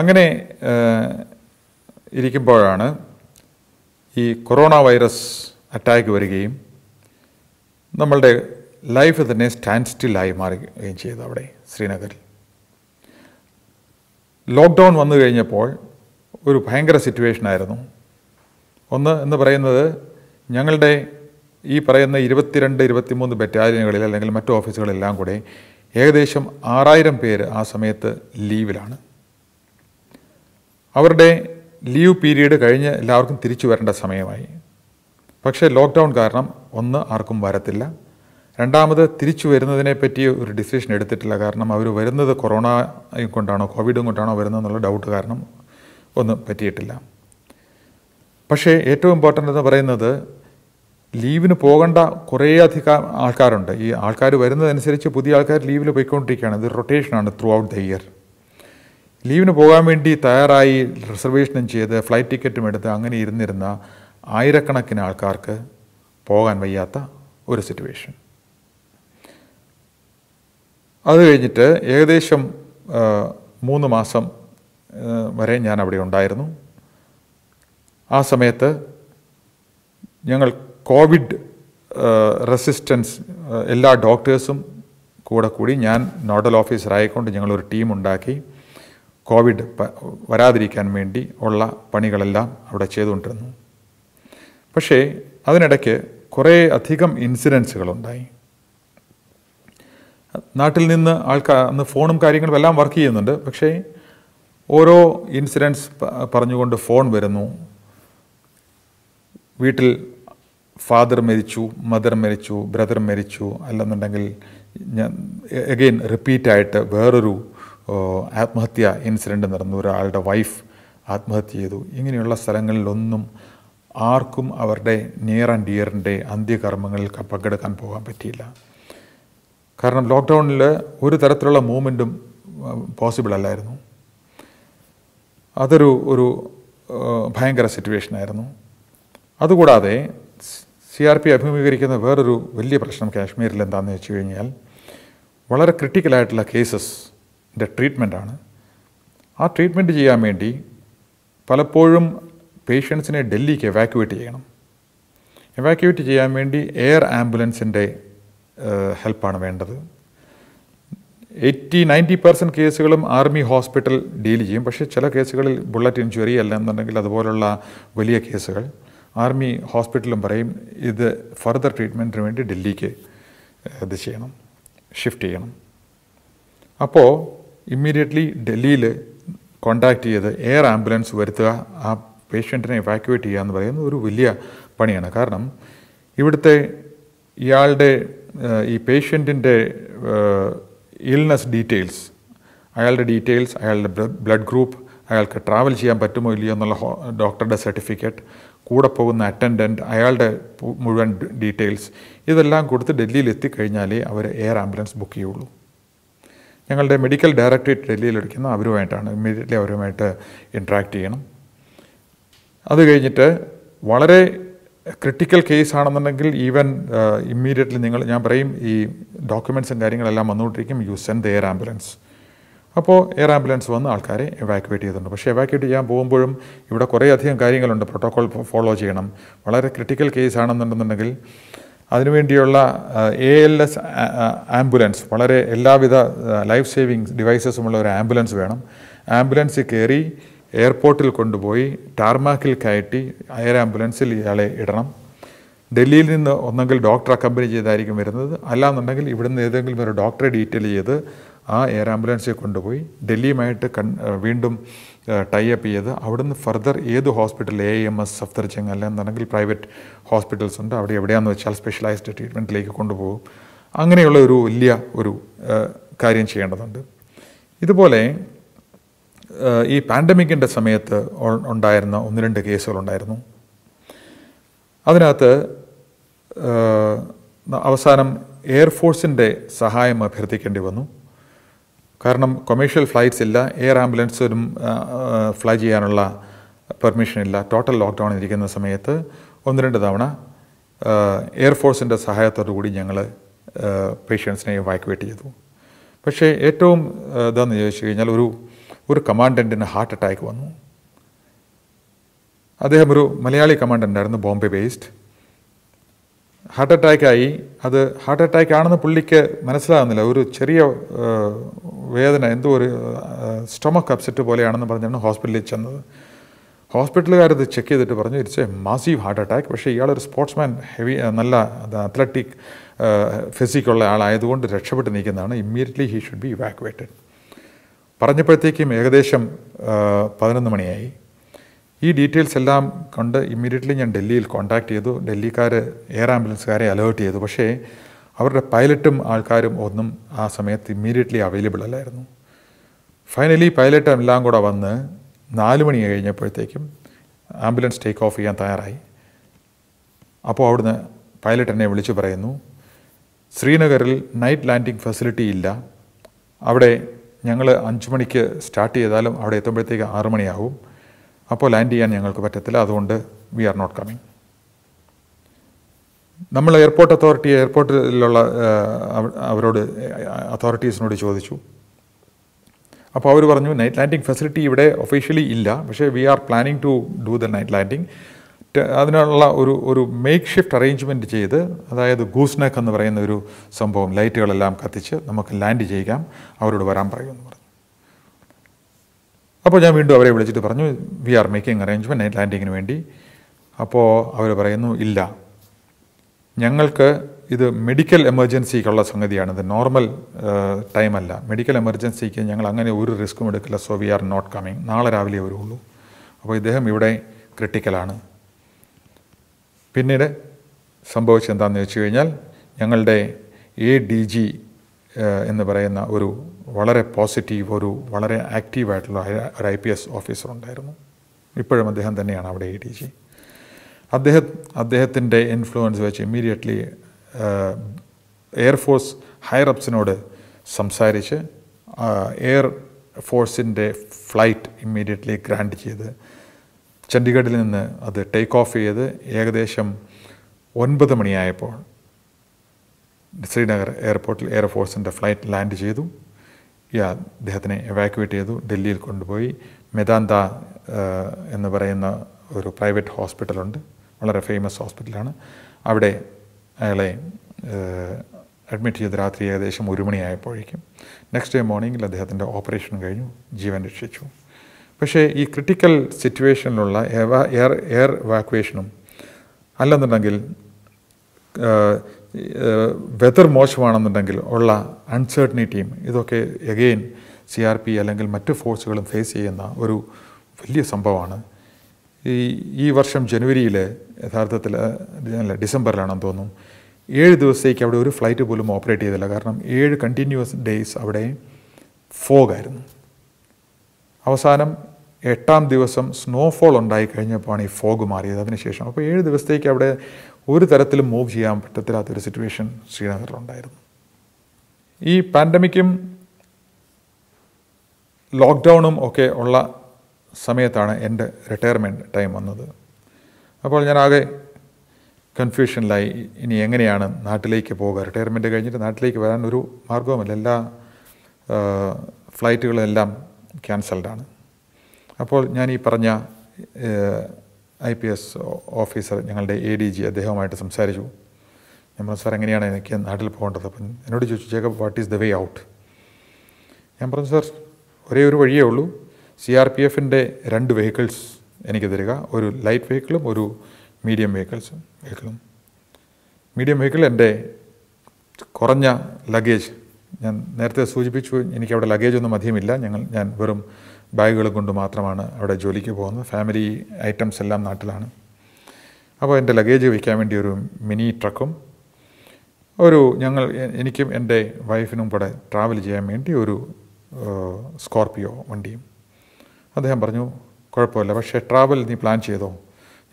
അങ്ങനെ ഇരിക്കുമ്പോഴാണ് ഈ കൊറോണ വൈറസ് അറ്റാക്ക് വരികയും നമ്മളുടെ ലൈഫ് തന്നെ സ്റ്റാൻഡ് സ്റ്റില്ലായി മാറുകയും ചെയ്തു അവിടെ ശ്രീനഗറിൽ ലോക്ക്ഡൗൺ വന്നു കഴിഞ്ഞപ്പോൾ ഒരു ഭയങ്കര സിറ്റുവേഷനായിരുന്നു ഒന്ന് എന്ന് പറയുന്നത് ഞങ്ങളുടെ ഈ പറയുന്ന ഇരുപത്തിരണ്ട് ഇരുപത്തിമൂന്ന് ബറ്റാലിയനുകളിൽ അല്ലെങ്കിൽ മറ്റു ഓഫീസുകളെല്ലാം കൂടെ ഏകദേശം ആറായിരം പേര് ആ സമയത്ത് ലീവിലാണ് അവരുടെ ലീവ് പീരീഡ് കഴിഞ്ഞ് എല്ലാവർക്കും തിരിച്ചു വരേണ്ട സമയമായി പക്ഷേ ലോക്ക്ഡൗൺ കാരണം ഒന്ന് ആർക്കും വരത്തില്ല രണ്ടാമത് തിരിച്ചു വരുന്നതിനെ പറ്റി ഒരു ഡിസിഷൻ എടുത്തിട്ടില്ല കാരണം അവർ വരുന്നത് കൊറോണ കൊണ്ടാണോ കോവിഡും കൊണ്ടാണോ എന്നുള്ള ഡൗട്ട് കാരണം ഒന്നും പറ്റിയിട്ടില്ല പക്ഷേ ഏറ്റവും ഇമ്പോർട്ടൻ്റ് എന്ന് പറയുന്നത് ലീവിന് പോകേണ്ട കുറേ അധികം ആൾക്കാരുണ്ട് ഈ ആൾക്കാർ വരുന്നതനുസരിച്ച് പുതിയ ആൾക്കാർ ലീവിൽ പോയിക്കൊണ്ടിരിക്കുകയാണ് ഇത് റൊട്ടേഷനാണ് ത്രൂ ഔട്ട് ദ ഇയർ ലീവിന് പോകാൻ വേണ്ടി തയ്യാറായി റിസർവേഷനും ചെയ്ത് ഫ്ലൈറ്റ് ടിക്കറ്റും എടുത്ത് അങ്ങനെ ഇരുന്നിരുന്ന ആയിരക്കണക്കിന് ആൾക്കാർക്ക് പോകാൻ വയ്യാത്ത ഒരു സിറ്റുവേഷൻ അത് കഴിഞ്ഞിട്ട് ഏകദേശം മൂന്ന് മാസം വരെ ഞാൻ അവിടെ ഉണ്ടായിരുന്നു ആ സമയത്ത് ഞങ്ങൾ കോവിഡ് റെസിസ്റ്റൻസ് എല്ലാ ഡോക്ടേഴ്സും കൂടെ കൂടി ഞാൻ നോഡൽ ഓഫീസറായിക്കൊണ്ട് ഞങ്ങളൊരു ടീം ഉണ്ടാക്കി കോവിഡ് വരാതിരിക്കാൻ വേണ്ടി ഉള്ള പണികളെല്ലാം അവിടെ ചെയ്തുകൊണ്ടിരുന്നു പക്ഷേ അതിനിടയ്ക്ക് കുറേ അധികം ഇൻസിഡൻസുകളുണ്ടായി നാട്ടിൽ നിന്ന് ആൾക്കാർ അന്ന് ഫോണും കാര്യങ്ങളും എല്ലാം വർക്ക് ചെയ്യുന്നുണ്ട് പക്ഷേ ഓരോ ഇൻസിഡൻസ് പറഞ്ഞുകൊണ്ട് ഫോൺ വരുന്നു വീട്ടിൽ ഫാദർ മരിച്ചു മദർ മരിച്ചു ബ്രദർ മരിച്ചു അല്ലെന്നുണ്ടെങ്കിൽ ഞാൻ എഗെയിൻ റിപ്പീറ്റായിട്ട് വേറൊരു ആത്മഹത്യ ഇൻസിഡൻറ്റ് നടന്നു ഒരാളുടെ വൈഫ് ആത്മഹത്യ ചെയ്തു ഇങ്ങനെയുള്ള സ്ഥലങ്ങളിലൊന്നും ആർക്കും അവരുടെ നിയർ ആൻഡ് ഡിയറിൻ്റെ അന്ത്യകർമ്മങ്ങളിൽ പങ്കെടുക്കാൻ പോകാൻ പറ്റിയില്ല കാരണം ലോക്ക്ഡൗണിൽ ഒരു തരത്തിലുള്ള മൂവ്മെൻറ്റും പോസിബിൾ അല്ലായിരുന്നു അതൊരു ഒരു ഭയങ്കര സിറ്റുവേഷനായിരുന്നു അതുകൂടാതെ സി ആർ പി അഭിമുഖീകരിക്കുന്ന വേറൊരു വലിയ പ്രശ്നം കാശ്മീരിൽ എന്താണെന്ന് വെച്ച് കഴിഞ്ഞാൽ വളരെ ക്രിട്ടിക്കലായിട്ടുള്ള കേസസ് ട്രീറ്റ്മെൻറ്റാണ് ആ ട്രീറ്റ്മെൻറ്റ് ചെയ്യാൻ വേണ്ടി പലപ്പോഴും പേഷ്യൻസിനെ ഡൽഹിക്ക് എവാക്യുവേറ്റ് ചെയ്യണം എവാക്യുവേറ്റ് ചെയ്യാൻ വേണ്ടി എയർ ആംബുലൻസിൻ്റെ ഹെൽപ്പാണ് വേണ്ടത് എയ്റ്റി നയൻറ്റി പെർസെൻറ്റ് കേസുകളും ആർമി ഹോസ്പിറ്റൽ ഡീൽ ചെയ്യും പക്ഷേ ചില കേസുകളിൽ ബുള്ളറ്റ് ഇഞ്ചുറി അല്ല എന്നുണ്ടെങ്കിൽ അതുപോലുള്ള വലിയ കേസുകൾ ആർമി ഹോസ്പിറ്റലും പറയും ഇത് ഫർദർ ട്രീറ്റ്മെൻറ്റിന് വേണ്ടി ഡൽഹിക്ക് ഇത് ചെയ്യണം ഷിഫ്റ്റ് ചെയ്യണം അപ്പോൾ ഇമ്മീഡിയറ്റ്ലി ഡൽഹിയിൽ കോണ്ടാക്ട് ചെയ്ത് എയർ ആംബുലൻസ് വരുത്തുക ആ പേഷ്യൻറ്റിനെ ഇവാക്യുവേറ്റ് ചെയ്യുക എന്ന് പറയുന്നത് ഒരു വലിയ പണിയാണ് കാരണം ഇവിടുത്തെ ഇയാളുടെ ഈ പേഷ്യൻറ്റിൻ്റെ ഇൽനെസ് ഡീറ്റെയിൽസ് അയാളുടെ ഡീറ്റെയിൽസ് അയാളുടെ ബ്ലഡ് ഗ്രൂപ്പ് അയാൾക്ക് ട്രാവൽ ചെയ്യാൻ പറ്റുമോ ഇല്ലയോ എന്നുള്ള ഡോക്ടറുടെ സർട്ടിഫിക്കറ്റ് കൂടെ പോകുന്ന അറ്റൻഡൻറ്റ് അയാളുടെ മുഴുവൻ ഡീറ്റെയിൽസ് ഇതെല്ലാം കൊടുത്ത് ഡൽഹിയിൽ എത്തിക്കഴിഞ്ഞാലേ അവർ എയർ ആംബുലൻസ് ബുക്ക് ചെയ്യുള്ളൂ ഞങ്ങളുടെ മെഡിക്കൽ ഡയറക്ടറേറ്റ് ഡൽഹിയിലെടുക്കുന്ന അവരുമായിട്ടാണ് ഇമ്മീഡിയറ്റ്ലി അവരുമായിട്ട് ഇൻട്രാക്ട് ചെയ്യണം അത് കഴിഞ്ഞിട്ട് വളരെ ക്രിട്ടിക്കൽ കേസ് ആണെന്നുണ്ടെങ്കിൽ ഈവൻ ഇമ്മീഡിയറ്റ്ലി നിങ്ങൾ ഞാൻ പറയും ഈ ഡോക്യുമെൻസും കാര്യങ്ങളെല്ലാം വന്നുകൊണ്ടിരിക്കും യു സെൻഡ് എയർ ആംബുലൻസ് അപ്പോൾ എയർ ആംബുലൻസ് വന്ന് ആൾക്കാരെ എവാക്യുവേറ്റ് ചെയ്തിട്ടുണ്ട് പക്ഷേ എവാക്യുവേറ്റ് ചെയ്യാൻ പോകുമ്പോഴും ഇവിടെ കുറേയധികം കാര്യങ്ങളുണ്ട് പ്രോട്ടോകോൾ ഫോളോ ചെയ്യണം വളരെ ക്രിട്ടിക്കൽ കേസ് ആണെന്നുണ്ടെന്നുണ്ടെങ്കിൽ അതിനുവേണ്ടിയുള്ള എ എൽ എസ് ആംബുലൻസ് വളരെ എല്ലാവിധ ലൈഫ് സേവിങ് ഡിവൈസസുമുള്ള ഒരു ആംബുലൻസ് വേണം ആംബുലൻസിൽ കയറി എയർപോർട്ടിൽ കൊണ്ടുപോയി ടാർമാക്കിൽ കയറ്റി എയർ ആംബുലൻസിൽ ഇയാളെ ഇടണം ഡൽഹിയിൽ നിന്ന് ഒന്നെങ്കിൽ ഡോക്ടർ അക്കമ്പനി ചെയ്തായിരിക്കും വരുന്നത് അല്ലാന്നുണ്ടെങ്കിൽ ഇവിടുന്ന് ഏതെങ്കിലും ഒരു ഡോക്ടറെ ഡീറ്റെയിൽ ചെയ്ത് ആ എയർ ആംബുലൻസിൽ കൊണ്ടുപോയി ഡൽഹിയുമായിട്ട് വീണ്ടും ടൈ അപ്പ് ചെയ്ത് അവിടുന്ന് ഫർദർ ഏത് hospital A M S Safdarjung അല്ലെന്നുണ്ടെങ്കിൽ പ്രൈവറ്റ് ഹോസ്പിറ്റൽസ് ഉണ്ട് അവിടെ എവിടെയാണെന്ന് വെച്ചാൽ സ്പെഷ്യലൈസ്ഡ് ട്രീറ്റ്മെൻറ്റിലേക്ക് കൊണ്ടുപോകും അങ്ങനെയുള്ള ഒരു വലിയ ഒരു കാര്യം ചെയ്യേണ്ടതുണ്ട് ഇതുപോലെ ഈ പാൻഡമിക്കിൻ്റെ സമയത്ത് ഉണ്ടായിരുന്ന ഒന്ന് രണ്ട് കേസുകളുണ്ടായിരുന്നു അതിനകത്ത് അവസാനം എയർഫോഴ്സിൻ്റെ സഹായം അഭ്യർത്ഥിക്കേണ്ടി വന്നു കാരണം കൊമേഴ്ഷ്യൽ ഫ്ലൈറ്റ്സ് ഇല്ല എയർ ആംബുലൻസും ഫ്ലൈ ചെയ്യാനുള്ള പെർമിഷൻ ഇല്ല ടോട്ടൽ ലോക്ക്ഡൗൺ ഇരിക്കുന്ന സമയത്ത് ഒന്ന് രണ്ട് തവണ എയർഫോഴ്സിൻ്റെ സഹായത്തോടു കൂടി ഞങ്ങൾ പേഷ്യൻസിനെ ഇവാക്യുവേറ്റ് ചെയ്തു പക്ഷേ ഏറ്റവും ഇതാണെന്ന് ചോദിച്ചു കഴിഞ്ഞാൽ ഒരു ഒരു കമാൻഡൻറ്റിന് ഹാർട്ട് അറ്റാക്ക് വന്നു അദ്ദേഹം ഒരു മലയാളി കമാൻഡൻ്റായിരുന്നു ബോംബെ ബേസ്ഡ് ഹാർട്ട് അറ്റാക്കായി അത് ഹാർട്ട് അറ്റാക്ക് ആണെന്ന് പുള്ളിക്ക് മനസ്സിലാകുന്നില്ല ഒരു ചെറിയ വേദന എന്തോ ഒരു സ്റ്റൊമക്ക് അപ്സെറ്റ് പോലെയാണെന്ന് പറഞ്ഞാണ് ഹോസ്പിറ്റലിൽ ചെന്നത് ഹോസ്പിറ്റലുകാരത് ചെക്ക് ചെയ്തിട്ട് പറഞ്ഞു it's a massive heart attack പക്ഷേ ഇയാളൊരു സ്പോർട്സ്മാൻ ഹെവി നല്ല അത്ലറ്റിക് ഫിസിക്കുള്ള ആളായതുകൊണ്ട് രക്ഷപ്പെട്ട് നിൽക്കുന്നതാണ് immediately he should be evacuated പറഞ്ഞപ്പോഴത്തേക്കും ഏകദേശം പതിനൊന്ന് മണിയായി ഈ ഡീറ്റെയിൽസ് എല്ലാം കണ്ട് ഇമ്മീഡിയറ്റ്ലി ഞാൻ ഡൽഹിയിൽ കോൺടാക്ട് ചെയ്തു ഡൽഹിക്കാർ എയർ ആംബുലൻസുകാരെ അലേർട്ട് ചെയ്തു പക്ഷേ അവരുടെ പൈലറ്റും ആൾക്കാരും ഒന്നും ആ സമയത്ത് ഇമ്മീഡിയറ്റ്ലി അവൈലബിൾ അല്ലായിരുന്നു ഫൈനലി പൈലറ്റ് എല്ലാം കൂടെ വന്ന് നാല് മണി കഴിഞ്ഞപ്പോഴത്തേക്കും ആംബുലൻസ് ടേക്ക് ഓഫ് ചെയ്യാൻ തയ്യാറായി അപ്പോൾ അവിടുന്ന് പൈലറ്റ് എന്നെ വിളിച്ചു പറയുന്നു ശ്രീനഗറിൽ നൈറ്റ് ലാൻഡിംഗ് ഫെസിലിറ്റി ഇല്ല അവിടെ ഞങ്ങൾ അഞ്ച് മണിക്ക് സ്റ്റാർട്ട് ചെയ്താലും അവിടെ എത്തുമ്പോഴത്തേക്ക് ആറ് മണിയാകും അപ്പോൾ ലാൻഡ് ചെയ്യാൻ ഞങ്ങൾക്ക് പറ്റത്തില്ല അതുകൊണ്ട് വി ആർ നോട്ട് കമ്മിങ് നമ്മൾ എയർപോർട്ട് അതോറിറ്റി എയർപോർട്ടിലുള്ള അവരോട് അതോറിറ്റീസിനോട് ചോദിച്ചു അപ്പോൾ അവർ പറഞ്ഞു നൈറ്റ് ലാൻഡിംഗ് ഫെസിലിറ്റി ഇവിടെ ഒഫീഷ്യലി ഇല്ല പക്ഷേ we are planning to do the night landing അതിനുള്ള ഒരു ഒരു മേക്ക് ഷിഫ്റ്റ് അറേഞ്ച്മെൻറ്റ് ചെയ്ത് അതായത് ഗൂസ്നക്ക് എന്ന് പറയുന്ന ഒരു സംഭവം ലൈറ്റുകളെല്ലാം കത്തിച്ച് നമുക്ക് ലാൻഡ് ചെയ്യാം അവരോട് വരാൻ പറയുമെന്ന് അപ്പോൾ ഞാൻ വീണ്ടും അവരെ വിളിച്ചിട്ട് പറഞ്ഞു we are making arrangement night ലാൻഡിങ്ങിന് വേണ്ടി അപ്പോൾ അവർ പറയുന്നു ഇല്ല ഞങ്ങൾക്ക് ഇത് മെഡിക്കൽ എമർജൻസിക്കുള്ള സംഗതിയാണ് ഇത് നോർമൽ ടൈമല്ല മെഡിക്കൽ എമർജൻസിക്ക് ഞങ്ങൾ അങ്ങനെ ഒരു റിസ്ക്കും എടുക്കില്ല so we are not coming നാളെ രാവിലെ വരുള്ളൂ അപ്പോൾ ഇദ്ദേഹം ഇവിടെ ക്രിട്ടിക്കലാണ് പിന്നീട് സംഭവിച്ചെന്താണെന്ന് വെച്ച് കഴിഞ്ഞാൽ ഞങ്ങളുടെ എ ഡി ജി എന്ന് പറയുന്ന ഒരു വളരെ പോസിറ്റീവ് ഒരു വളരെ ആക്റ്റീവായിട്ടുള്ള ഒരു ഐ പി എസ് ഓഫീസർ ഉണ്ടായിരുന്നു ഇപ്പോഴും അദ്ദേഹം തന്നെയാണ് അവിടെ എ ഡി ജി അദ്ദേഹം അദ്ദേഹത്തിൻ്റെ ഇൻഫ്ലുവൻസ് വെച്ച് ഇമ്മീഡിയറ്റ്ലി എയർഫോഴ്സ് ഹയറപ്സിനോട് സംസാരിച്ച് എയർ ഫോഴ്സിൻ്റെ ഫ്ലൈറ്റ് ഇമ്മീഡിയറ്റ്ലി ഗ്രാൻഡ് ചെയ്ത് ചണ്ഡീഗഡിൽ നിന്ന് അത് ടേക്ക് ഓഫ് ചെയ്ത് ഏകദേശം ഒൻപത് മണിയായപ്പോൾ ശ്രീനഗർ എയർപോർട്ടിൽ എയർഫോഴ്സിൻ്റെ ഫ്ലൈറ്റ് ലാൻഡ് ചെയ്തു ഇയാൾ അദ്ദേഹത്തിനെ എവാക്യുവേറ്റ് ചെയ്തു ഡൽഹിയിൽ കൊണ്ടുപോയി മെദാന്ത എന്ന് പറയുന്ന ഒരു പ്രൈവറ്റ് ഹോസ്പിറ്റലുണ്ട് വളരെ ഫേമസ് ഹോസ്പിറ്റലാണ് അവിടെ അയാളെ അഡ്മിറ്റ് ചെയ്ത് രാത്രി ഏകദേശം ഒരു മണിയായപ്പോഴേക്കും നെക്സ്റ്റ് ഡേ മോർണിംഗിൽ അദ്ദേഹത്തിൻ്റെ ഓപ്പറേഷൻ കഴിഞ്ഞു ജീവൻ രക്ഷിച്ചു പക്ഷേ ഈ ക്രിട്ടിക്കൽ സിറ്റുവേഷനിലുള്ള എയർ എയർ വാക്വേഷനും അല്ലെന്നുണ്ടെങ്കിൽ വെതർ മോശമാണെന്നുണ്ടെങ്കിൽ ഉള്ള അൺസർട്ടനിറ്റിയും ഇതൊക്കെ എഗെയിൻ സി ആർ പി അല്ലെങ്കിൽ മറ്റ് ഫോഴ്സുകളും ഫേസ് ചെയ്യുന്ന ഒരു വലിയ സംഭവമാണ് ഈ ഈ വർഷം ജനുവരിയിൽ യഥാർത്ഥത്തിൽ അല്ല ഡിസംബറിലാണെന്ന് തോന്നുന്നു ഏഴ് ദിവസത്തേക്ക് അവിടെ ഒരു ഫ്ലൈറ്റ് പോലും ഓപ്പറേറ്റ് ചെയ്തില്ല കാരണം ഏഴ് കണ്ടിന്യൂസ് ഡേയ്സ് അവിടെ ഫോഗായിരുന്നു അവസാനം എട്ടാം ദിവസം സ്നോഫോൾ ഉണ്ടായി കഴിഞ്ഞപ്പോഴാണ് ഈ ഫോഗ് മാറിയത് അതിനുശേഷം അപ്പോൾ ഏഴ് ദിവസത്തേക്ക് അവിടെ ഒരു തരത്തിലും മൂവ് ചെയ്യാൻ പറ്റത്തില്ലാത്തൊരു സിറ്റുവേഷൻ ശ്രീനഗറിലുണ്ടായിരുന്നു ഈ പാൻഡമിക്കും ലോക്ക്ഡൗണും ഒക്കെ ഉള്ള സമയത്താണ് എൻ്റെ റിട്ടയർമെൻറ്റ് ടൈം വന്നത് അപ്പോൾ ഞാൻ ആകെ കൺഫ്യൂഷനിലായി ഇനി എങ്ങനെയാണ് നാട്ടിലേക്ക് പോവുക റിട്ടയർമെൻറ്റ് കഴിഞ്ഞിട്ട് നാട്ടിലേക്ക് വരാൻ ഒരു മാർഗവുമല്ല എല്ലാ ഫ്ലൈറ്റുകളെല്ലാം ക്യാൻസൽഡാണ് അപ്പോൾ ഞാൻ ഈ പറഞ്ഞ ഐ പി എസ് ഓഫീസർ ഞങ്ങളുടെ എ ഡി ജി അദ്ദേഹവുമായിട്ട് സംസാരിച്ചു ഞാൻ പറഞ്ഞു സാർ എങ്ങനെയാണ് എനിക്ക് നാട്ടിൽ പോകേണ്ടത് അപ്പം എന്നോട് ചോദിച്ചു Jacob what is the way out ഞാൻ പറഞ്ഞു സാർ ഒരേ ഒരു വഴിയേ ഉള്ളൂ സി ആർ പി എഫിൻ്റെ രണ്ട് വെഹിക്കിൾസ് എനിക്ക് തരിക ഒരു ലൈറ്റ് വെഹിക്കിളും ഒരു മീഡിയം വെഹിക്കിൾസും വെഹിക്കിളും മീഡിയം വെഹിക്കിൾ എൻ്റെ കുറഞ്ഞ ലഗേജ് ഞാൻ നേരത്തെ സൂചിപ്പിച്ചു എനിക്കവിടെ ലഗേജൊന്നും അധികമില്ല ഞങ്ങൾ ഞാൻ വെറും ബാഗുകൾ കൊണ്ട് മാത്രമാണ് അവിടെ ജോലിക്ക് പോകുന്നത് ഫാമിലി ഐറ്റംസ് എല്ലാം നാട്ടിലാണ് അപ്പോൾ എൻ്റെ ലഗേജ് വയ്ക്കാൻ വേണ്ടി ഒരു മിനി ട്രക്കും ഒരു ഞങ്ങൾ എനിക്കും എൻ്റെ വൈഫിനും കൂടെ ട്രാവൽ ചെയ്യാൻ വേണ്ടി ഒരു സ്കോർപ്പിയോ വണ്ടിയും അദ്ദേഹം പറഞ്ഞു കുഴപ്പമില്ല പക്ഷേ ട്രാവൽ നീ പ്ലാൻ ചെയ്തോ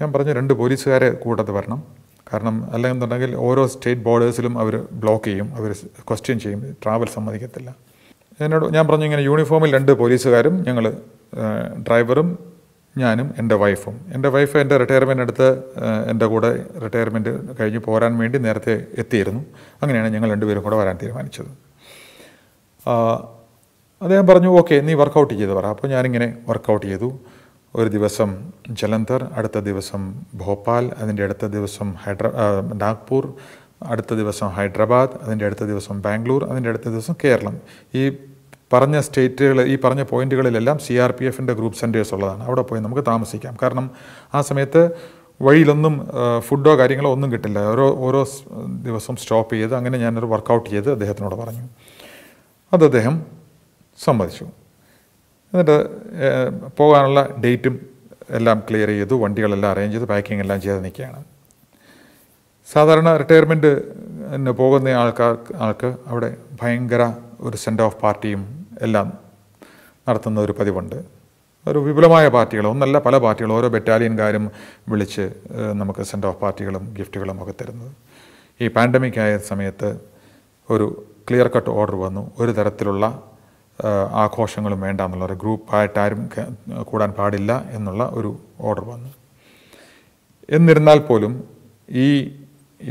ഞാൻ പറഞ്ഞു രണ്ട് പോലീസുകാരെ കൂട്ടത്ത് വരണം കാരണം അല്ലെന്നുണ്ടെങ്കിൽ ഓരോ സ്റ്റേറ്റ് ബോർഡേഴ്സിലും അവർ ബ്ലോക്ക് ചെയ്യും അവർ ക്വസ്റ്റ്യൻ ചെയ്യും ട്രാവൽ സമ്മതിക്കത്തില്ല എന്നോട് ഞാൻ പറഞ്ഞു ഇങ്ങനെ യൂണിഫോമിൽ രണ്ട് പോലീസുകാരും ഞങ്ങൾ ഡ്രൈവറും ഞാനും എൻ്റെ വൈഫും എൻ്റെ വൈഫ് എൻ്റെ റിട്ടയർമെൻ്റ് എടുത്ത് എൻ്റെ കൂടെ റിട്ടയർമെൻറ്റ് കഴിഞ്ഞ് പോരാൻ വേണ്ടി നേരത്തെ എത്തിയിരുന്നു അങ്ങനെയാണ് ഞങ്ങൾ രണ്ടുപേരും കൂടെ വരാൻ തീരുമാനിച്ചത് അദ്ദേഹം പറഞ്ഞു ഓക്കെ നീ വർക്കൗട്ട് ചെയ്ത് പറ അപ്പോൾ ഞാനിങ്ങനെ വർക്കൗട്ട് ചെയ്തു ഒരു ദിവസം ജലന്ധർ അടുത്ത ദിവസം ഭോപ്പാൽ അതിൻ്റെ അടുത്ത ദിവസം ഹൈഡ്ര നാഗ്പൂർ അടുത്ത ദിവസം ഹൈദരാബാദ് അതിൻ്റെ അടുത്ത ദിവസം ബാംഗ്ലൂർ അതിൻ്റെ അടുത്ത ദിവസം കേരളം ഈ പറഞ്ഞ സ്റ്റേറ്റുകൾ ഈ പറഞ്ഞ പോയിന്റുകളിലെല്ലാം സി ആർ പി എഫിൻ്റെ ഗ്രൂപ്പ് സെൻറ്റേഴ്സ് ഉള്ളതാണ് അവിടെ പോയി നമുക്ക് താമസിക്കാം കാരണം ആ സമയത്ത് വഴിയിലൊന്നും ഫുഡോ കാര്യങ്ങളോ ഒന്നും കിട്ടില്ല ഓരോ ഓരോ ദിവസം സ്റ്റോപ്പ് ചെയ്ത് അങ്ങനെ ഞാനൊരു വർക്കൗട്ട് ചെയ്ത് അദ്ദേഹത്തിനോട് പറഞ്ഞു അത് അദ്ദേഹം സമ്മതിച്ചു എന്നിട്ട് പോകാനുള്ള ഡേറ്റും എല്ലാം ക്ലിയർ ചെയ്തു വണ്ടികളെല്ലാം അറേഞ്ച് ചെയ്ത് പാക്കിംഗ് എല്ലാം ചെയ്ത് നിൽക്കുകയാണ് സാധാരണ റിട്ടയർമെൻറ്റ് പോകുന്ന ആൾക്കാർക്ക് ആൾക്ക് അവിടെ ഭയങ്കര ഒരു സെൻറ്റ് ഓഫ് പാർട്ടിയും എല്ലാം നടത്തുന്ന ഒരു പതിവുണ്ട് ഒരു വിപുലമായ പാർട്ടികൾ ഒന്നല്ല പല പാർട്ടികളും ഓരോ ബറ്റാലിയൻകാരും വിളിച്ച് നമുക്ക് സെൻഡ് ഓഫ് പാർട്ടികളും ഗിഫ്റ്റുകളും ഒക്കെ തരുന്നത് ഈ പാൻഡമിക് ആയ സമയത്ത് ഒരു ക്ലിയർ കട്ട് ഓർഡർ വന്നു ഒരു തരത്തിലുള്ള ആഘോഷങ്ങളും വേണ്ട എന്നുള്ള ഒരു ഗ്രൂപ്പായിട്ടാരും കൂടാൻ പാടില്ല എന്നുള്ള ഒരു ഓർഡർ വന്നു എന്നിരുന്നാൽ പോലും ഈ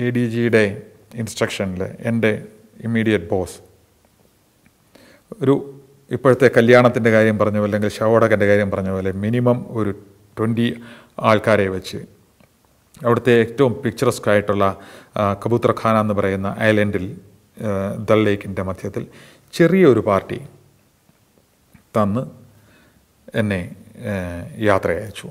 എ ഡി ജിയുടെ ഇൻസ്ട്രക്ഷനിൽ എൻ്റെ ഇമ്മീഡിയറ്റ് ബോസ് ഒരു ഇപ്പോഴത്തെ കല്യാണത്തിൻ്റെ കാര്യം പറഞ്ഞ പോലെ അല്ലെങ്കിൽ ഷവോടകൻ്റെ കാര്യം പറഞ്ഞ പോലെ മിനിമം ഒരു ട്വൻറ്റി ആൾക്കാരെ വെച്ച് അവിടുത്തെ ഏറ്റവും പിക്ചറസ്ക് ആയിട്ടുള്ള കബൂത്രഖാന എന്ന് പറയുന്ന ഐലൻഡിൽ ദൾ ലേക്കിൻ്റെ മധ്യത്തിൽ ചെറിയൊരു പാർട്ടി തന്ന് എന്നെ യാത്ര അയച്ചു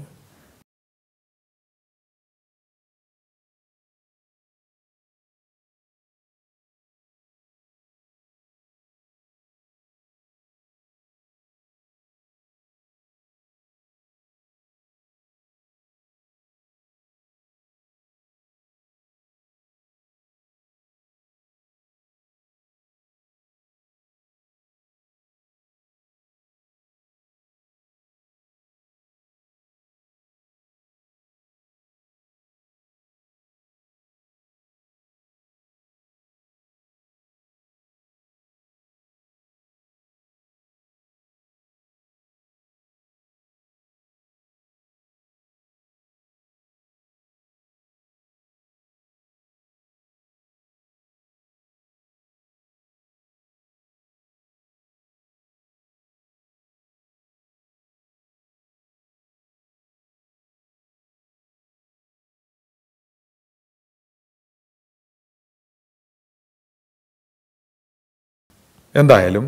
എന്തായാലും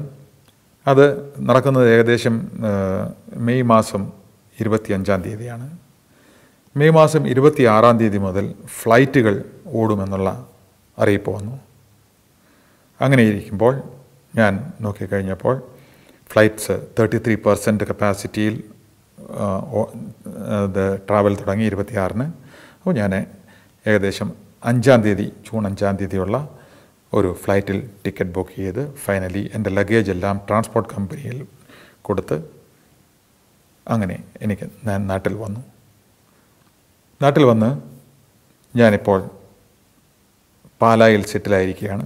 അത് നടക്കുന്നത് ഏകദേശം മെയ് മാസം ഇരുപത്തിയഞ്ചാം തീയതിയാണ് മെയ് മാസം ആറാം തീയതി മുതൽ ഫ്ലൈറ്റുകൾ ഓടുമെന്നുള്ള അറിയിപ്പ് വന്നു അങ്ങനെ ഇരിക്കുമ്പോൾ ഞാൻ നോക്കിക്കഴിഞ്ഞപ്പോൾ ഫ്ലൈറ്റ്സ് തേർട്ടി ത്രീ പെർസെൻറ്റ് കപ്പാസിറ്റിയിൽ ട്രാവൽ തുടങ്ങി ഇരുപത്തിയാറിന് അപ്പോൾ ഞാൻ ഏകദേശം അഞ്ചാം തീയതി ജൂൺ അഞ്ചാം തീയതിയുള്ള ഒരു ഫ്ലൈറ്റിൽ ടിക്കറ്റ് ബുക്ക് ചെയ്ത് ഫൈനലി എൻ്റെ ലഗേജ് എല്ലാം ട്രാൻസ്പോർട്ട് കമ്പനിയിൽ കൊടുത്ത് അങ്ങനെ എനിക്ക് ഞാൻ നാട്ടിൽ വന്നു നാട്ടിൽ വന്ന് ഞാനിപ്പോൾ പാലായിൽ സെറ്റിലായിരിക്കുകയാണ്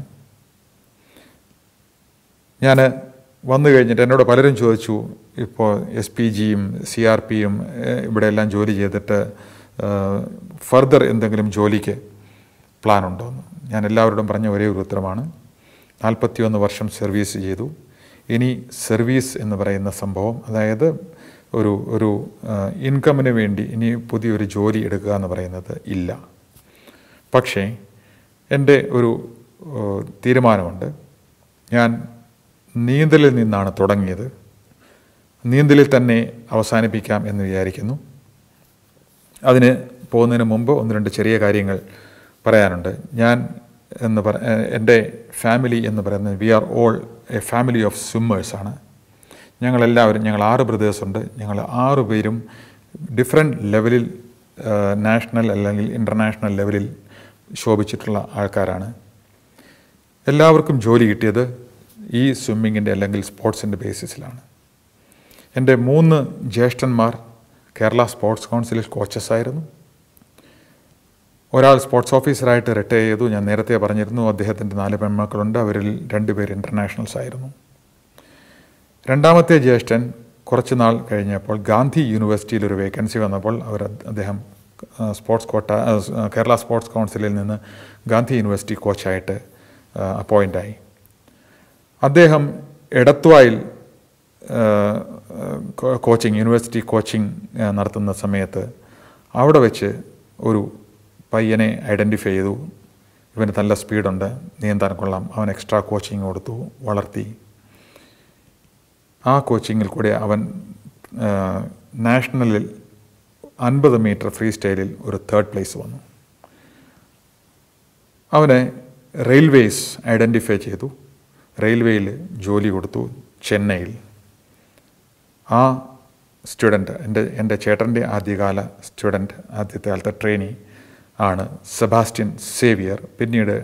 ഞാൻ വന്നു കഴിഞ്ഞിട്ട് എന്നോട് പലരും ചോദിച്ചു ഇപ്പോൾ എസ് പി ജിയും സി ആർ പിയും ഇവിടെയെല്ലാം ജോലി ചെയ്തിട്ട് ഫർദർ എന്തെങ്കിലും ജോലിക്ക് പ്ലാൻ ഉണ്ടോ എന്ന് ഞാൻ എല്ലാവരോടും പറഞ്ഞ ഒരേ ഒരു ഉത്തരമാണ് നാൽപ്പത്തിയൊന്ന് വർഷം സർവീസ് ചെയ്തു ഇനി സർവീസ് എന്ന് പറയുന്ന സംഭവം അതായത് ഒരു ഒരു ഇൻകമിന് വേണ്ടി ഇനി പുതിയൊരു ജോലി എടുക്കുക എന്ന് പറയുന്നത് ഇല്ല പക്ഷേ എൻ്റെ ഒരു തീരുമാനമുണ്ട് ഞാൻ നീന്തലിൽ നിന്നാണ് തുടങ്ങിയത് നീന്തലിൽ തന്നെ അവസാനിപ്പിക്കാം എന്ന് വിചാരിക്കുന്നു അതിന് പോകുന്നതിന് മുമ്പ് ഒന്ന് രണ്ട് ചെറിയ കാര്യങ്ങൾ പറയാനുണ്ട് ഞാൻ എന്ന് പറ എൻ്റെ ഫാമിലി എന്ന് പറയുന്നത് we are all a family of സ്വിമ്മേഴ്സാണ് ഞങ്ങളെല്ലാവരും ഞങ്ങൾ ആറ് ബ്രദേഴ്സ് ഉണ്ട് ഞങ്ങൾ ആറ് പേരും ഡിഫറെൻറ്റ് ലെവലിൽ നാഷണൽ അല്ലെങ്കിൽ ഇൻ്റർനാഷണൽ ലെവലിൽ ശോഭിച്ചിട്ടുള്ള ആൾക്കാരാണ് എല്ലാവർക്കും ജോലി കിട്ടിയത് ഈ സ്വിമ്മിങ്ങിൻ്റെ അല്ലെങ്കിൽ സ്പോർട്സിൻ്റെ ബേസിസിലാണ് എൻ്റെ മൂന്ന് ജ്യേഷ്ഠന്മാർ കേരള സ്പോർട്സ് കൗൺസിലിൽ കോച്ചസ് ആയിരുന്നു ഒരാൾ സ്പോർട്സ് ഓഫീസറായിട്ട് റിട്ടയർ ചെയ്തു ഞാൻ നേരത്തെ പറഞ്ഞിരുന്നു അദ്ദേഹത്തിൻ്റെ നാല് പെൺമക്കളുണ്ട് അവരിൽ രണ്ടുപേർ ഇൻ്റർനാഷണൽസ് ആയിരുന്നു രണ്ടാമത്തെ ജ്യേഷ്ഠൻ കുറച്ച് നാൾ കഴിഞ്ഞപ്പോൾ ഗാന്ധി യൂണിവേഴ്സിറ്റിയിൽ ഒരു വേക്കൻസി വന്നപ്പോൾ അവർ അദ്ദേഹം സ്പോർട്സ് കോട്ട കേരള സ്പോർട്സ് കൗൺസിലിൽ നിന്ന് ഗാന്ധി യൂണിവേഴ്സിറ്റി കോച്ചായിട്ട് അപ്പോയിൻ്റായി അദ്ദേഹം എടത്വായിൽ കോച്ചിങ് യൂണിവേഴ്സിറ്റി കോച്ചിങ് നടത്തുന്ന സമയത്ത് അവിടെ വെച്ച് ഒരു പയ്യനെ ഐഡൻറ്റിഫൈ ചെയ്തു ഇവന് നല്ല സ്പീഡുണ്ട് നീന്താൻ കൊള്ളാം അവൻ എക്സ്ട്രാ കോച്ചിങ് കൊടുത്തു വളർത്തി ആ കോച്ചിങ്ങിൽ കൂടെ അവൻ നാഷണലിൽ അൻപത് മീറ്റർ ഫ്രീ സ്റ്റൈലിൽ ഒരു തേർഡ് പ്ലേസ് വന്നു അവനെ റെയിൽവേസ് ഐഡൻറ്റിഫൈ ചെയ്തു റെയിൽവേയിൽ ജോലി കൊടുത്തു ചെന്നൈയിൽ ആ സ്റ്റുഡൻറ്റ് എൻ്റെ എൻ്റെ ചേട്ടൻ്റെ ആദ്യകാല സ്റ്റുഡൻറ്റ് ആദ്യത്തെ കാലത്തെ ട്രെയിനി ആണ് സെബാസ്റ്റ്യൻ സേവിയർ പിന്നീട്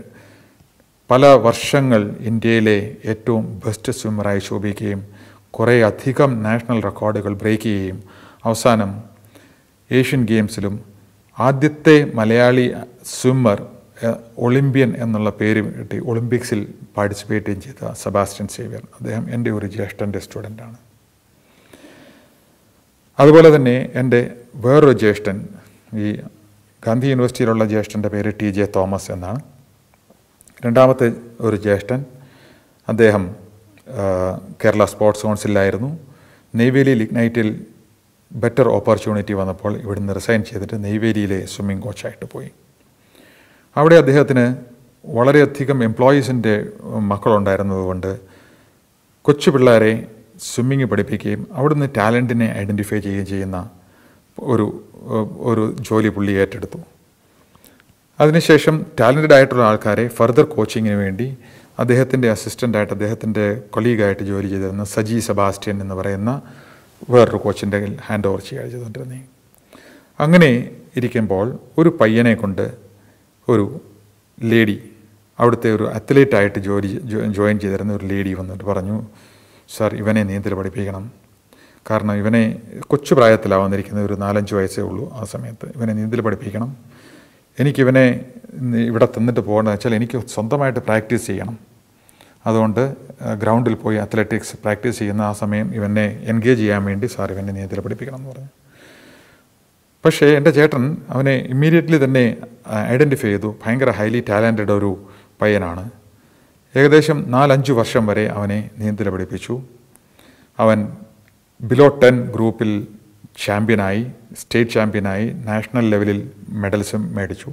പല വർഷങ്ങൾ ഇന്ത്യയിലെ ഏറ്റവും ബെസ്റ്റ് സ്വിമ്മറായി ശോഭിക്കുകയും കുറേ അധികം നാഷണൽ റെക്കോർഡുകൾ ബ്രേക്ക് ചെയ്യുകയും അവസാനം ഏഷ്യൻ ഗെയിംസിലും ആദ്യത്തെ മലയാളി സ്വിമ്മർ ഒളിമ്പ്യൻ എന്നുള്ള പേര് കിട്ടി ഒളിമ്പിക്സിൽ പാർട്ടിസിപ്പേറ്റ് ചെയ്ത സെബാസ്റ്റ്യൻ സേവിയർ അദ്ദേഹം എൻ്റെ ഒരു ജ്യേഷ്ഠൻ്റെ സ്റ്റുഡൻ്റാണ് അതുപോലെ തന്നെ എൻ്റെ വേറൊരു ജ്യേഷ്ഠൻ ഈ ഗാന്ധി യൂണിവേഴ്സിറ്റിയിലുള്ള ജ്യേഷ്ഠൻ്റെ പേര് ടി ജെ തോമസ് എന്നാണ് രണ്ടാമത്തെ ഒരു ജ്യേഷ്ഠൻ അദ്ദേഹം കേരള സ്പോർട്സ് കൗൺസിലായിരുന്നു നെയ്വേലി ലിഗ്നൈറ്റിൽ ബെറ്റർ ഓപ്പർച്യൂണിറ്റി വന്നപ്പോൾ ഇവിടുന്ന് റിസൈൻ ചെയ്തിട്ട് നെയ്വേലിയിലെ സ്വിമ്മിംഗ് കോച്ചായിട്ട് പോയി അവിടെ അദ്ദേഹത്തിന് വളരെയധികം എംപ്ലോയീസിൻ്റെ മക്കളുണ്ടായിരുന്നതുകൊണ്ട് കൊച്ചു പിള്ളേരെ സ്വിമ്മിങ് പഠിപ്പിക്കുകയും അവിടുന്ന് ടാലൻറ്റിനെ ഐഡൻറ്റിഫൈ ചെയ്യുകയും ചെയ്യുന്ന ഒരു ഒരു ജോലി പുള്ളി ഏറ്റെടുത്തു അതിനുശേഷം ടാലൻറ്റഡ് ആയിട്ടുള്ള ആൾക്കാരെ ഫർദർ കോച്ചിങ്ങിന് വേണ്ടി അദ്ദേഹത്തിൻ്റെ അസിസ്റ്റൻ്റായിട്ട് അദ്ദേഹത്തിൻ്റെ കൊളീഗായിട്ട് ജോലി ചെയ്തിരുന്ന സജി സെബാസ്റ്റ്യൻ എന്ന് പറയുന്ന വേറൊരു കോച്ചിൻ്റെ ഹാൻഡ് ഓവർ ചെയ്യുക ചെയ്തുകൊണ്ടിരുന്നത് അങ്ങനെ ഇരിക്കുമ്പോൾ ഒരു പയ്യനെ കൊണ്ട് ഒരു ലേഡി അവിടുത്തെ ഒരു അത്ലറ്റായിട്ട് ജോലി ജോയിൻ ചെയ്തിരുന്ന ഒരു ലേഡി വന്നിട്ട് പറഞ്ഞു സാർ ഇവനെ നീന്തൽ പഠിപ്പിക്കണം കാരണം ഇവനെ കൊച്ചു പ്രായത്തിലാണ് വന്നിരിക്കുന്നത് ഒരു നാലഞ്ച് വയസ്സേ ഉള്ളൂ ആ സമയത്ത് ഇവനെ നീന്തൽ പഠിപ്പിക്കണം എനിക്കിവനെ ഇവിടെ തന്നിട്ട് പോകേണ്ടത് വെച്ചാൽ എനിക്ക് സ്വന്തമായിട്ട് പ്രാക്ടീസ് ചെയ്യണം അതുകൊണ്ട് ഗ്രൗണ്ടിൽ പോയി അത്ലറ്റിക്സ് പ്രാക്ടീസ് ചെയ്യുന്ന ആ സമയം ഇവനെ എൻഗേജ് ചെയ്യാൻ വേണ്ടി സാർ ഇവനെ നീന്തൽ പഠിപ്പിക്കണം എന്ന് പറഞ്ഞു പക്ഷേ എൻ്റെ ചേട്ടൻ അവനെ ഇമ്മീഡിയറ്റ്ലി തന്നെ ഐഡൻറ്റിഫൈ ചെയ്തു ഭയങ്കര ഹൈലി ടാലൻറ്റഡ് ഒരു പയ്യനാണ് ഏകദേശം നാലഞ്ച് വർഷം വരെ അവനെ നീന്തൽ പഠിപ്പിച്ചു അവൻ ബിലോ ടെൻ ഗ്രൂപ്പിൽ ചാമ്പ്യനായി സ്റ്റേറ്റ് ചാമ്പ്യനായി നാഷണൽ ലെവലിൽ മെഡൽസും മേടിച്ചു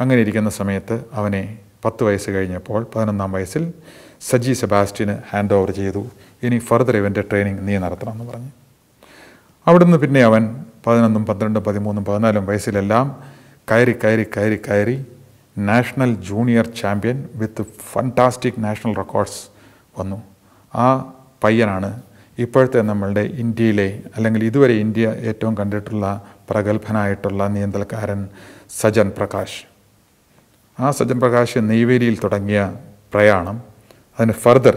അങ്ങനെ ഇരിക്കുന്ന സമയത്ത് അവനെ പത്ത് വയസ്സ് കഴിഞ്ഞപ്പോൾ പതിനൊന്നാം വയസ്സിൽ സജി സെബാസ്റ്റിന് ഹാൻഡ് ഓവർ ചെയ്തു ഇനി ഫർദർ ഇവൻ്റെ ട്രെയിനിങ് നീ നടത്തണം എന്ന് പറഞ്ഞു അവിടുന്ന് പിന്നെ അവൻ പതിനൊന്നും പന്ത്രണ്ടും പതിമൂന്നും പതിനാലും വയസ്സിലെല്ലാം കയറി കയറി കയറി കയറി national junior champion with fantastic national records വന്നു ആ പയ്യനാണ് ഇപ്പോഴത്തെ നമ്മളുടെ ഇന്ത്യയിലെ അല്ലെങ്കിൽ ഇതുവരെ ഇന്ത്യ ഏറ്റവും കണ്ടിട്ടുള്ള പ്രഗത്ഭനായിട്ടുള്ള നീന്തൽക്കാരൻ സജൻ പ്രകാശ് ആ സജൻ പ്രകാശ് നെയ്വേലിയിൽ തുടങ്ങിയ പ്രയാണം അതിന് ഫർദർ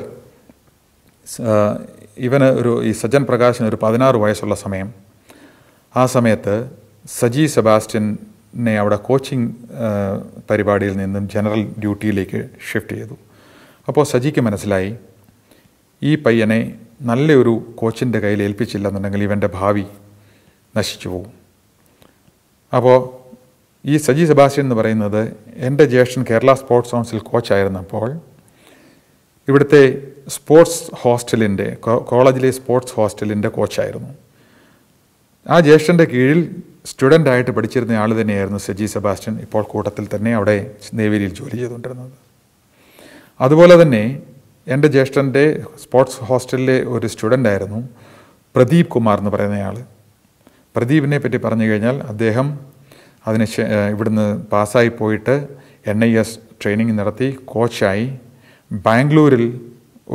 ഇവന് ഒരു ഈ സജൻ പ്രകാശിന് ഒരു പതിനാറ് വയസ്സുള്ള സമയം ആ സമയത്ത് സജി സെബാസ്റ്റ്യനെ അവിടെ കോച്ചിങ് പരിപാടിയിൽ നിന്നും ജനറൽ ഡ്യൂട്ടിയിലേക്ക് ഷിഫ്റ്റ് ചെയ്തു അപ്പോൾ സജിക്ക് മനസ്സിലായി ഈ പയ്യനെ നല്ലൊരു കോച്ചിൻ്റെ കയ്യിൽ ഏൽപ്പിച്ചില്ലെന്നുണ്ടെങ്കിൽ ഇവൻ്റെ ഭാവി നശിച്ചു പോകും അപ്പോൾ ഈ സജി സെബാസ്റ്റ്യൻ എന്ന് പറയുന്നത് എൻ്റെ ജ്യേഷ്ഠൻ കേരള സ്പോർട്സ് കൗൺസിൽ കോച്ചായിരുന്നപ്പോൾ ഇവിടുത്തെ സ്പോർട്സ് ഹോസ്റ്റലിൻ്റെ കോളേജിലെ സ്പോർട്സ് ഹോസ്റ്റലിൻ്റെ കോച്ചായിരുന്നു ആ ജ്യേഷ്ഠൻ്റെ കീഴിൽ സ്റ്റുഡൻ്റായിട്ട് ആയിട്ട് പഠിച്ചിരുന്ന ആൾ തന്നെയായിരുന്നു സജി സെബാസ്റ്റ്യൻ ഇപ്പോൾ കൂട്ടത്തിൽ തന്നെ അവിടെ നേവേലിയിൽ ജോലി ചെയ്തുകൊണ്ടിരുന്നത് അതുപോലെ തന്നെ എൻ്റെ ജ്യേഷ്ഠൻ്റെ സ്പോർട്സ് ഹോസ്റ്റലിലെ ഒരു സ്റ്റുഡൻ്റ് ആയിരുന്നു പ്രദീപ് കുമാർ എന്ന് പറയുന്നയാൾ പ്രദീപിനെ പറ്റി പറഞ്ഞു കഴിഞ്ഞാൽ അദ്ദേഹം അതിന് ഇവിടുന്ന് പാസ്സായി പോയിട്ട് എൻ ഐ എസ് ട്രെയിനിങ് നടത്തി കോച്ചായി ബാംഗ്ലൂരിൽ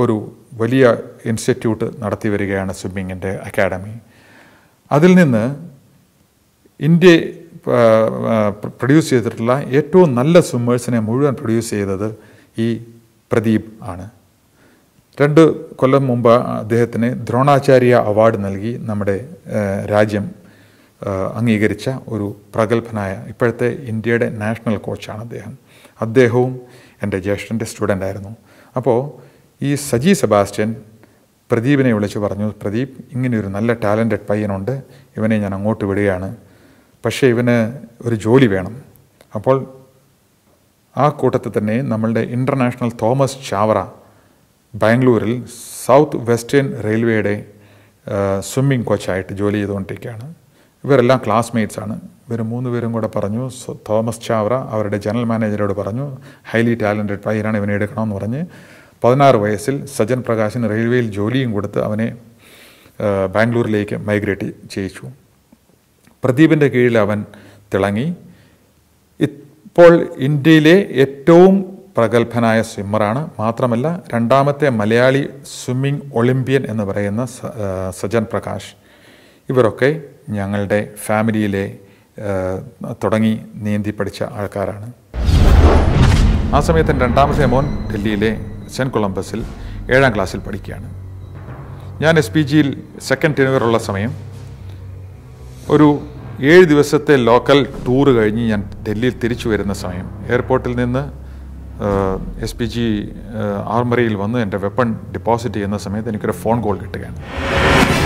ഒരു വലിയ ഇൻസ്റ്റിറ്റ്യൂട്ട് നടത്തി വരികയാണ് സ്വിമ്മിങ്ങിൻ്റെ അക്കാഡമി അതിൽ നിന്ന് ഇന്ത്യ പ്രൊഡ്യൂസ് ചെയ്തിട്ടുള്ള ഏറ്റവും നല്ല സ്വിമ്മേഴ്സിനെ മുഴുവൻ പ്രൊഡ്യൂസ് ചെയ്തത് ഈ പ്രദീപ് ആണ് രണ്ട് കൊല്ലം മുമ്പ് അദ്ദേഹത്തിന് ദ്രോണാചാര്യ അവാർഡ് നൽകി നമ്മുടെ രാജ്യം അംഗീകരിച്ച ഒരു പ്രഗത്ഭനായ ഇപ്പോഴത്തെ ഇന്ത്യയുടെ നാഷണൽ കോച്ചാണ് അദ്ദേഹം അദ്ദേഹവും എൻ്റെ ജ്യേഷ്ഠൻ്റെ സ്റ്റുഡൻ്റ് ആയിരുന്നു അപ്പോൾ ഈ സജി സെബാസ്റ്റ്യൻ പ്രദീപിനെ വിളിച്ച് പറഞ്ഞു പ്രദീപ് ഇങ്ങനെയൊരു നല്ല ടാലൻറ്റഡ് പയ്യനുണ്ട് ഇവനെ ഞാൻ അങ്ങോട്ട് വിടുകയാണ് പക്ഷേ ഇവന് ഒരു ജോലി വേണം അപ്പോൾ ആ കൂട്ടത്തിൽ തന്നെ നമ്മളുടെ ഇൻ്റർനാഷണൽ തോമസ് ചാവറ ബാംഗ്ലൂരിൽ സൗത്ത് വെസ്റ്റേൺ റെയിൽവേയുടെ സ്വിമ്മിംഗ് കോച്ചായിട്ട് ജോലി ചെയ്തുകൊണ്ടിരിക്കുകയാണ് ഇവരെല്ലാം ക്ലാസ്മേറ്റ്സ് ആണ് ഇവർ മൂന്ന് പേരും കൂടെ പറഞ്ഞു തോമസ് ചാവറ അവരുടെ ജനറൽ മാനേജരോട് പറഞ്ഞു ഹൈലി ടാലൻറ്റഡ് പയ്യനാണ് ഇവനെ എടുക്കണമെന്ന് പറഞ്ഞ് പതിനാറ് വയസ്സിൽ സജൻ പ്രകാശിന് റെയിൽവേയിൽ ജോലിയും കൊടുത്ത് അവനെ ബാംഗ്ലൂരിലേക്ക് മൈഗ്രേറ്റ് ചെയ്യിച്ചു പ്രദീപിൻ്റെ കീഴിൽ അവൻ തിളങ്ങി ഇപ്പോൾ ഇന്ത്യയിലെ ഏറ്റവും പ്രഗത്ഭനായ സ്വിമ്മറാണ് മാത്രമല്ല രണ്ടാമത്തെ മലയാളി സ്വിമ്മിംഗ് ഒളിമ്പ്യൻ എന്ന് പറയുന്ന സജൻ പ്രകാശ് ഇവരൊക്കെ ഞങ്ങളുടെ ഫാമിലിയിലെ തുടങ്ങി നീന്തി പഠിച്ച ആൾക്കാരാണ് ആ സമയത്ത് രണ്ടാമത്തെ മോൻ ഡൽഹിയിലെ സെൻറ്റ് കൊളംബസിൽ ഏഴാം ക്ലാസ്സിൽ പഠിക്കുകയാണ് ഞാൻ എസ് പി ജിയിൽ സെക്കൻഡ് ടെനുവർ ഉള്ള സമയം ഒരു ഏഴ് ദിവസത്തെ ലോക്കൽ ടൂറ് കഴിഞ്ഞ് ഞാൻ ഡൽഹിയിൽ തിരിച്ചു വരുന്ന സമയം എയർപോർട്ടിൽ നിന്ന് എസ് പി ജി ആർമറിയിൽ വന്ന് എൻ്റെ വെപ്പൺ ഡിപ്പോസിറ്റ് ചെയ്യുന്ന സമയത്ത് എനിക്കൊരു ഫോൺ കോൾ കിട്ടുകയാണ്